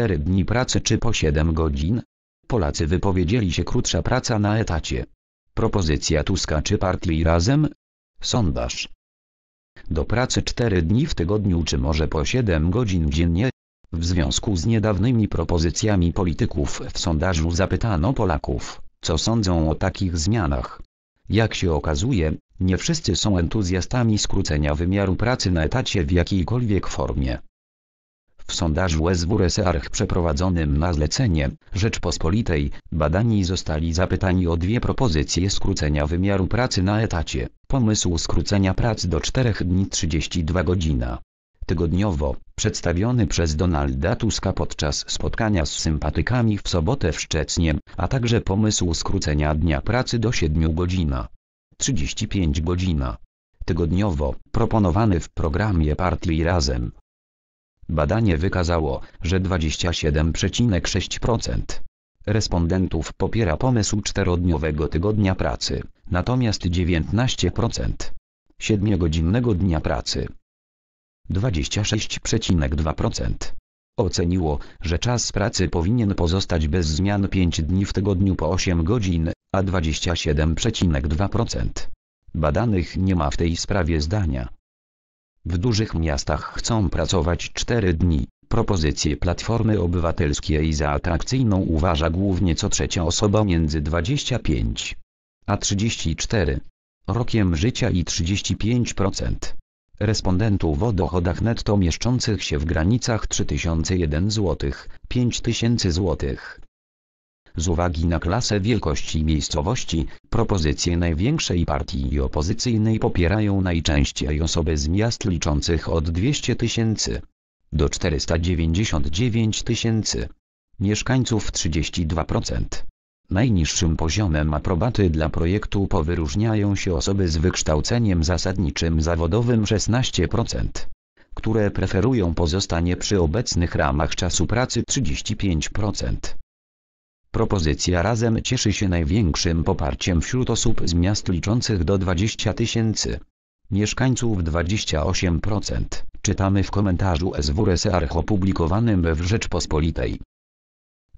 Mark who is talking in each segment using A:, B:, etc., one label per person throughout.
A: 4 dni pracy czy po 7 godzin? Polacy wypowiedzieli się krótsza praca na etacie. Propozycja Tuska czy partii razem? Sondaż. Do pracy 4 dni w tygodniu czy może po 7 godzin dziennie? W związku z niedawnymi propozycjami polityków w sondażu zapytano Polaków, co sądzą o takich zmianach. Jak się okazuje, nie wszyscy są entuzjastami skrócenia wymiaru pracy na etacie w jakiejkolwiek formie. W sondażu arch przeprowadzonym na zlecenie Rzeczpospolitej, badani zostali zapytani o dwie propozycje skrócenia wymiaru pracy na etacie. Pomysł skrócenia pracy do 4 dni 32 godzina tygodniowo, przedstawiony przez Donalda Tuska podczas spotkania z sympatykami w sobotę w Szczecnie, a także pomysł skrócenia dnia pracy do 7 godzina. 35 godzina. Tygodniowo, proponowany w programie partii Razem. Badanie wykazało, że 27,6% respondentów popiera pomysł czterodniowego tygodnia pracy, natomiast 19% siedmiogodzinnego dnia pracy. 26,2% oceniło, że czas pracy powinien pozostać bez zmian 5 dni w tygodniu po 8 godzin, a 27,2% badanych nie ma w tej sprawie zdania. W dużych miastach chcą pracować 4 dni. Propozycje Platformy Obywatelskiej za atrakcyjną uważa głównie co trzecia osoba między 25 a 34 rokiem życia i 35% respondentów o dochodach netto mieszczących się w granicach 3001 zł, 5000 zł. Z uwagi na klasę wielkości miejscowości, propozycje największej partii opozycyjnej popierają najczęściej osoby z miast liczących od 200 tysięcy do 499 tysięcy mieszkańców 32%. Najniższym poziomem aprobaty dla projektu powyróżniają się osoby z wykształceniem zasadniczym zawodowym 16%, które preferują pozostanie przy obecnych ramach czasu pracy 35%. Propozycja Razem cieszy się największym poparciem wśród osób z miast liczących do 20 tysięcy mieszkańców 28%, czytamy w komentarzu SWRSR opublikowanym we Rzeczpospolitej.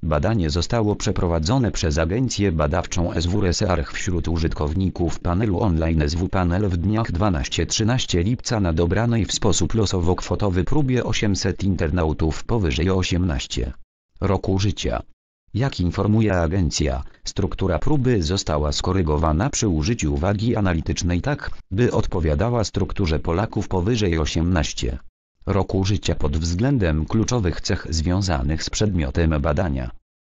A: Badanie zostało przeprowadzone przez agencję badawczą SWRSR wśród użytkowników panelu online SWPanel w dniach 12-13 lipca na dobranej w sposób losowo-kwotowy próbie 800 internautów powyżej 18 roku życia. Jak informuje agencja, struktura próby została skorygowana przy użyciu wagi analitycznej tak, by odpowiadała strukturze Polaków powyżej 18 roku życia pod względem kluczowych cech związanych z przedmiotem badania.